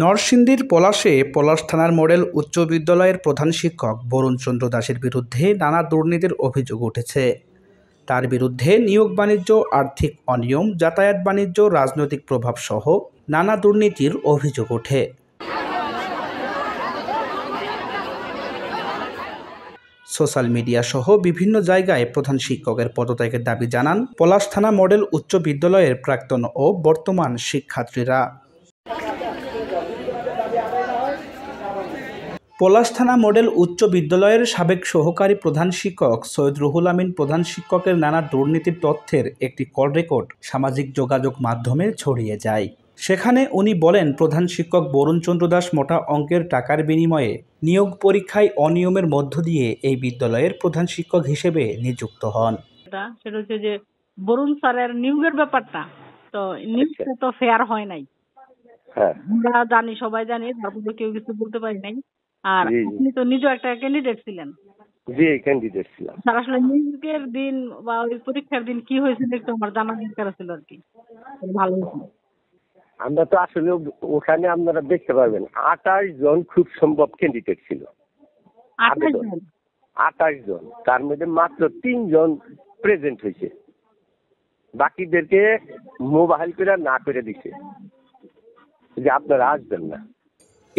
নরসিংদীর পলাশে পলাশ থানার মডেল উচ্চ বিদ্যালয়ের প্রধান শিক্ষক বরুণ চন্দ্র দাসের বিরুদ্ধে নানা দুর্নীতির অভিযোগ উঠেছে তার বিরুদ্ধে নিয়োগ বাণিজ্য আর্থিক অনিয়ম যাতায়াত বাণিজ্য রাজনৈতিক প্রভাবসহ নানা দুর্নীতির অভিযোগ ওঠে সোশ্যাল মিডিয়া সহ বিভিন্ন জায়গায় প্রধান শিক্ষকের পদত্যাগের দাবি জানান পলাশ থানা মডেল উচ্চ বিদ্যালয়ের প্রাক্তন ও বর্তমান শিক্ষার্থীরা পলাশ থানা মডেল উচ্চ বিদ্যালয়ের সাবেক সহকারী প্রধান শিক্ষক সৈয়দ রুহুল আমিন প্রধান শিক্ষকের নানা দুর্নীতির তথ্যের একটি কল রেকর্ড সামাজিক যোগাযোগ মাধ্যমে ছড়িয়ে যায় সেখানে উনি বলেন প্রধান শিক্ষক বরুণচন্দ্র দাস মোটা অঙ্কের টাকার বিনিময়ে নিয়োগ পরীক্ষায় অনিয়মের মধ্য দিয়ে এই বিদ্যালয়ের প্রধান শিক্ষক হিসেবে নিযুক্ত হন সেটা হচ্ছে যে বরুণ স্যারের নিয়োগের ব্যাপারটা তো নিয়োগটা তো ফেয়ার হয় নাই হ্যাঁ। আমরা জানি সবাই জানি তারপরে কেউ কিছু বলতে পারি নাই আর আপনি তো নিজেও একটা ক্যান্ডিডেট ছিলেন জি ক্যান্ডিডেট ছিলাম স্যার আসলে নিজের দিন বা ওই পরীক্ষার দিন কি হয়েছিল একটু আমার জানার দরকার ছিল আর কি ভালো আমরা তো আসলে ওখানে আপনারা দেখতে পারবেন আঠাশ জন খুব সম্ভব ক্যান্ডিডেট ছিল আঠাশ জন তার মধ্যে মাত্র তিনজন প্রেজেন্ট হয়েছে বাকিদেরকে মোবাইল করে না করে দিছে যে আপনারা আসবেন না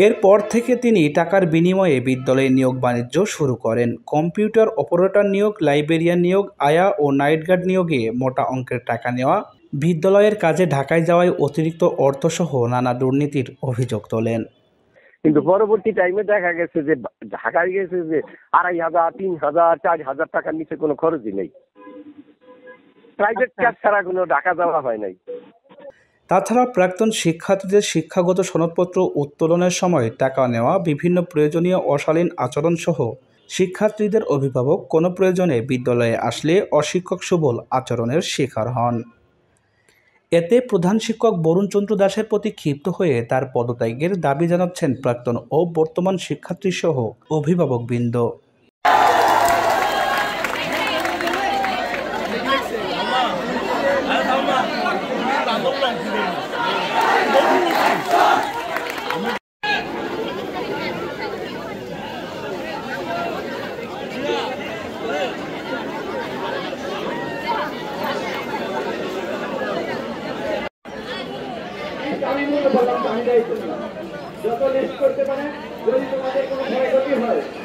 এরপর থেকে তিনি টাকার বিনিময়ে বিদ্যালয়ে নিয়োগ বাণিজ্য শুরু করেন কম্পিউটার অপারেটর নিয়োগ লাইব্রেরিয়ান নিয়োগ আয়া ও নাইট গার্ড নিয়োগে মোটা অঙ্কের টাকা নেওয়া বিদ্যালয়ের কাজে ঢাকায় যাওয়ায় অতিরিক্ত অর্থসহ নানা দুর্নীতির অভিযোগ তোলেন কিন্তু পরবর্তী টাইমে দেখা গেছে যে ঢাকায় গেছে যে আড়াই হাজার তিন হাজার চার হাজার টাকার নিচে কোনো খরচই নেই প্রাইভেট আচ্ছা। কাজ ছাড়া কোনো ঢাকা যাওয়া হয় নাই তাছাড়া প্রাক্তন শিক্ষার্থীদের শিক্ষাগত সনদপত্র উত্তোলনের সময় টাকা নেওয়া বিভিন্ন প্রয়োজনীয় অশালীন আচরণসহ শিক্ষার্থীদের অভিভাবক কোনো প্রয়োজনে বিদ্যালয়ে আসলে অশিক্ষক সুবল আচরণের শিকার হন এতে প্রধান শিক্ষক বরুণ চন্দ্র দাসের প্রতি ক্ষিপ্ত হয়ে তার পদত্যাগের দাবি জানাচ্ছেন প্রাক্তন ও বর্তমান শিক্ষার্থীসহ অভিভাবকবৃন্দ বললাম আমি দায়িত্ব যত লিস্ট করতে পারেন যদি তোমাদের কোনো ক্ষয়ক্ষতি হয়